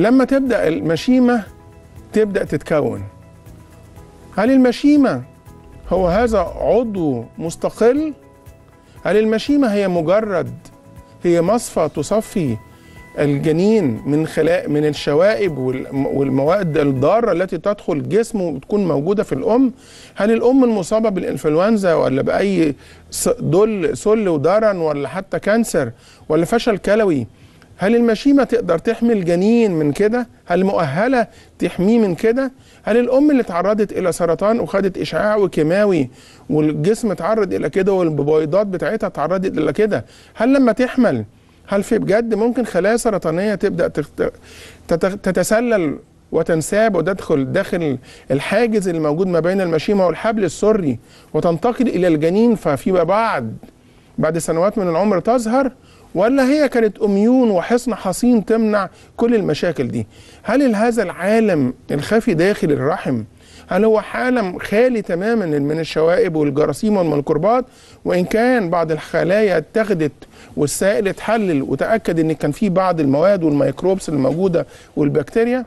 لما تبدأ المشيمة تبدأ تتكون هل المشيمة هو هذا عضو مستقل؟ هل المشيمة هي مجرد هي مصفى تصفي الجنين من خلاء من الشوائب والمواد الضاره التي تدخل جسمه وتكون موجوده في الام هل الام المصابه بالانفلونزا ولا باي دول سل ودرن ولا حتى كانسر ولا فشل كلوي هل المشيمة تقدر تحمي الجنين من كده؟ هل مؤهلة تحميه من كده؟ هل الأم اللي اتعرضت إلى سرطان وخدت إشعاع وكيماوي والجسم اتعرض إلى كده والبويضات بتاعتها اتعرضت إلى كده؟ هل لما تحمل هل في بجد ممكن خلايا سرطانية تبدأ تتسلل وتنساب وتدخل داخل الحاجز الموجود ما بين المشيمة والحبل السري وتنتقل إلى الجنين ففيما بعد بعد سنوات من العمر تظهر ولا هي كانت أميون وحصن حصين تمنع كل المشاكل دي هل هذا العالم الخفي داخل الرحم هل هو عالم خالي تماما من الشوائب والجراثيم والميكروبات وان كان بعض الخلايا اتخذت والسائل اتحلل وتاكد ان كان في بعض المواد والميكروبس الموجوده والبكتيريا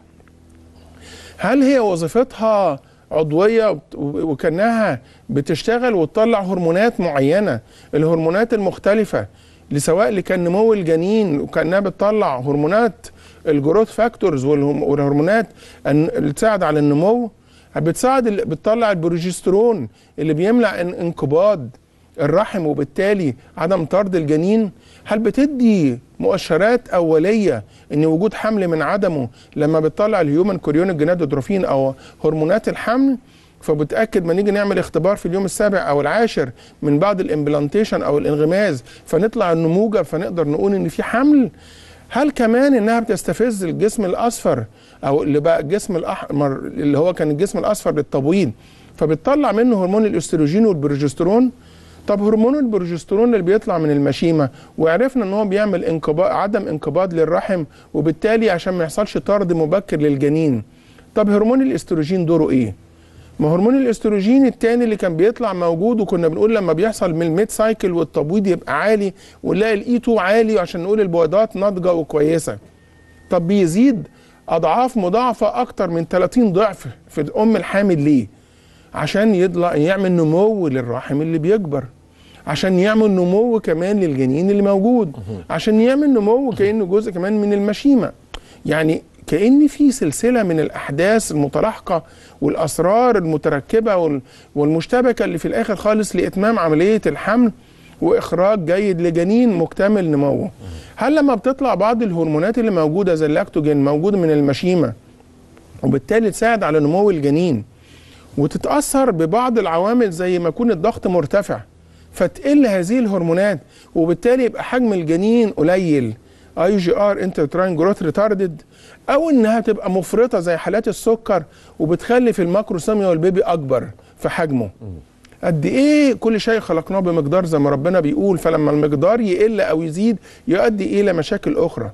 هل هي وظيفتها عضويه وكانها بتشتغل وتطلع هرمونات معينه الهرمونات المختلفه لسواء اللي كان نمو الجنين وكانها بتطلع هرمونات الجروث فاكتورز والهرمونات اللي تساعد على النمو بتساعد بتطلع البروجسترون اللي بيمنع انقباض الرحم وبالتالي عدم طرد الجنين هل بتدي مؤشرات اوليه ان وجود حمل من عدمه لما بتطلع الهيومن كوريون الجنادودروفين او هرمونات الحمل فبتاكد ما نيجي نعمل اختبار في اليوم السابع او العاشر من بعد الامبلانتيشن او الانغماز فنطلع النموذج فنقدر نقول ان في حمل هل كمان انها بتستفز الجسم الاصفر او اللي بقى الجسم الاحمر اللي هو كان الجسم الاصفر للتبويض فبتطلع منه هرمون الاستروجين والبروجسترون طب هرمون البروجسترون اللي بيطلع من المشيمه وعرفنا ان هو بيعمل انقباض عدم انقباض للرحم وبالتالي عشان ما يحصلش طرد مبكر للجنين طب هرمون الاستروجين دوره ايه ما هرمون الاستروجين الثاني اللي كان بيطلع موجود وكنا بنقول لما بيحصل من الميد سايكل والتبويض يبقى عالي ونلاقي الاي 2 e عالي عشان نقول البويضات ناضجه وكويسه طب بيزيد اضعاف مضاعفه اكتر من 30 ضعف في الام الحامل ليه عشان يطلع يعمل نمو للرحم اللي بيكبر عشان يعمل نمو كمان للجنين اللي موجود عشان يعمل نمو كانه جزء كمان من المشيمه يعني كأن في سلسلة من الأحداث المتلاحقة والأسرار المتركبة والمشتبكة اللي في الآخر خالص لإتمام عملية الحمل واخراج جيد لجنين مكتمل نموه هل لما بتطلع بعض الهرمونات اللي موجوده زي اللاكتوجين موجود من المشيمه وبالتالي تساعد على نمو الجنين وتتاثر ببعض العوامل زي ما يكون الضغط مرتفع فتقل هذه الهرمونات وبالتالي يبقى حجم الجنين قليل اي جي ار انترتراين جروث ريتاردد او انها تبقى مفرطه زي حالات السكر وبتخلي في الماكرو والبيبي اكبر في حجمه قد ايه كل شيء خلقناه بمقدار زي ما ربنا بيقول فلما المقدار يقل او يزيد يؤدي الى إيه مشاكل اخرى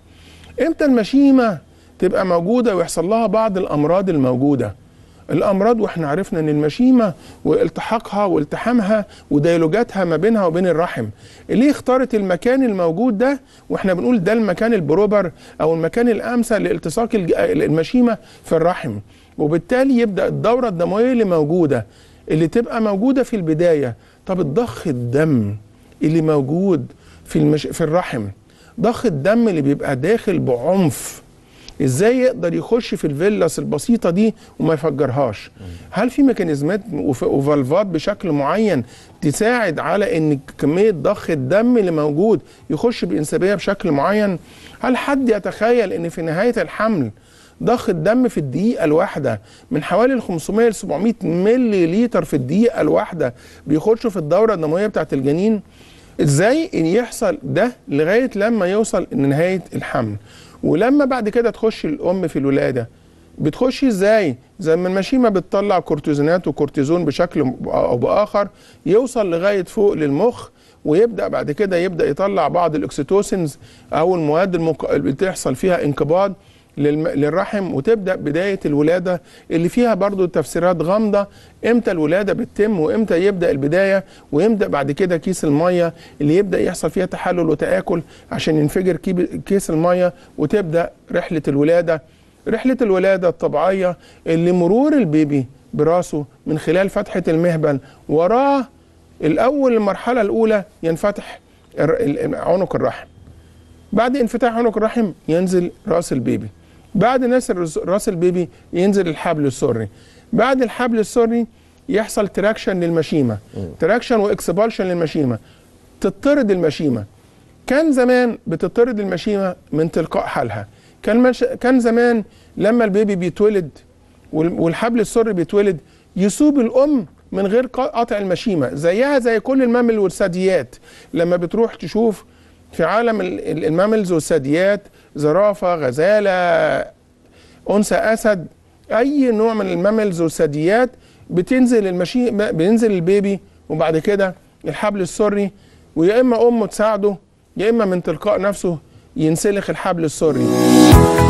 امتى المشيمه تبقى موجوده ويحصل لها بعض الامراض الموجوده الامراض واحنا عرفنا ان المشيمه والتحاقها والتحامها وديالوجاتها ما بينها وبين الرحم ليه اختارت المكان الموجود ده واحنا بنقول ده المكان البروبر او المكان الامثل لالتصاق المشيمه في الرحم وبالتالي يبدا الدوره الدمويه اللي موجوده اللي تبقى موجوده في البدايه طب الضخ الدم اللي موجود في المش... في الرحم ضخ الدم اللي بيبقى داخل بعنف ازاي يقدر يخش في الفيلاس البسيطه دي وما يفجرهاش هل في ميكانيزمات وفالفات بشكل معين تساعد على ان كميه ضخ الدم اللي موجود يخش بانسابيه بشكل معين هل حد يتخيل ان في نهايه الحمل ضخ الدم في الدقيقة الواحدة من حوالي 500 ل 700 ملي لتر في الدقيقة الواحدة بيخشوا في الدورة الدموية بتاعة الجنين ازاي ان يحصل ده لغاية لما يوصل لنهاية الحمل ولما بعد كده تخش الام في الولاده بتخش ازاي زي ما المشيمه بتطلع كورتيزونات وكورتيزون بشكل او باخر يوصل لغايه فوق للمخ ويبدا بعد كده يبدا يطلع بعض الاكسيتوسنز او المواد اللي بتحصل فيها انقباض للرحم وتبدا بدايه الولاده اللي فيها برضو تفسيرات غامضه امتى الولاده بتتم وامتى يبدا البدايه ويبدا بعد كده كيس الميه اللي يبدا يحصل فيها تحلل وتاكل عشان ينفجر كيس الميه وتبدا رحله الولاده رحله الولاده الطبيعيه اللي مرور البيبي براسه من خلال فتحه المهبل وراه الاول المرحله الاولى ينفتح عنق الرحم بعد انفتاح عنق الرحم ينزل راس البيبي بعد نسر راس البيبي ينزل الحبل السري بعد الحبل السري يحصل تراكشن للمشيمه تراكشن واكسبالشن للمشيمه تطرد المشيمه كان زمان بتطرد المشيمه من تلقاء حالها كان مش... كان زمان لما البيبي بيتولد والحبل السري بيتولد يسوب الام من غير قطع المشيمه زيها زي كل المامل والثدييات لما بتروح تشوف في عالم الماملز والثدييات زرافه غزاله انثى اسد اي نوع من الماملز والثدييات بتنزل المشي بينزل البيبي وبعد كده الحبل السري ويا اما امه تساعده يا اما من تلقاء نفسه ينسلخ الحبل السري